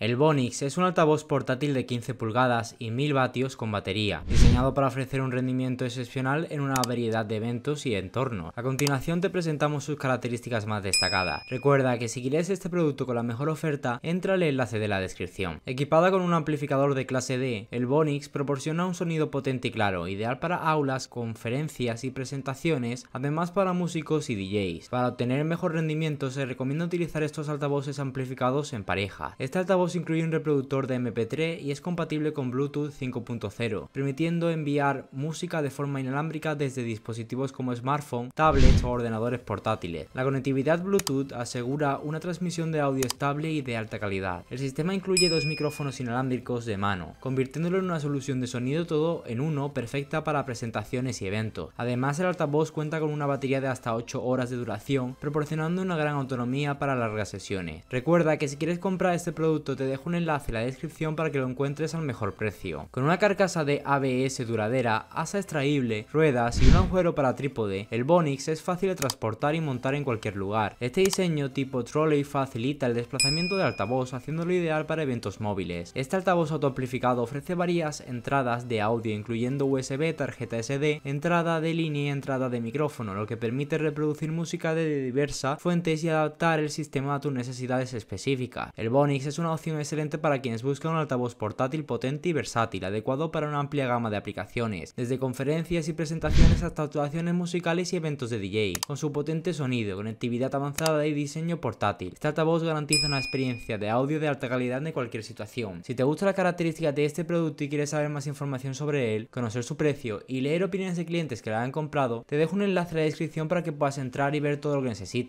El Bonix es un altavoz portátil de 15 pulgadas y 1000 vatios con batería, diseñado para ofrecer un rendimiento excepcional en una variedad de eventos y entornos. A continuación te presentamos sus características más destacadas. Recuerda que si quieres este producto con la mejor oferta, entra al enlace de la descripción. Equipada con un amplificador de clase D, el Bonix proporciona un sonido potente y claro, ideal para aulas, conferencias y presentaciones, además para músicos y DJs. Para obtener mejor rendimiento se recomienda utilizar estos altavoces amplificados en pareja. Este altavoz incluye un reproductor de MP3 y es compatible con Bluetooth 5.0, permitiendo enviar música de forma inalámbrica desde dispositivos como smartphone, tablets o ordenadores portátiles. La conectividad Bluetooth asegura una transmisión de audio estable y de alta calidad. El sistema incluye dos micrófonos inalámbricos de mano, convirtiéndolo en una solución de sonido todo en uno perfecta para presentaciones y eventos. Además, el altavoz cuenta con una batería de hasta 8 horas de duración, proporcionando una gran autonomía para largas sesiones. Recuerda que si quieres comprar este producto te dejo un enlace en la descripción para que lo encuentres al mejor precio. Con una carcasa de ABS duradera, asa extraíble, ruedas y un agujero para trípode, el Bonix es fácil de transportar y montar en cualquier lugar. Este diseño tipo trolley facilita el desplazamiento del altavoz, haciéndolo ideal para eventos móviles. Este altavoz autoamplificado ofrece varias entradas de audio, incluyendo USB, tarjeta SD, entrada de línea y entrada de micrófono, lo que permite reproducir música de diversas fuentes y adaptar el sistema a tus necesidades específicas. El Bonix es una opción excelente para quienes buscan un altavoz portátil potente y versátil, adecuado para una amplia gama de aplicaciones, desde conferencias y presentaciones hasta actuaciones musicales y eventos de DJ. Con su potente sonido, conectividad avanzada y diseño portátil, este altavoz garantiza una experiencia de audio de alta calidad en cualquier situación. Si te gustan las características de este producto y quieres saber más información sobre él, conocer su precio y leer opiniones de clientes que la han comprado, te dejo un enlace en la descripción para que puedas entrar y ver todo lo que necesites.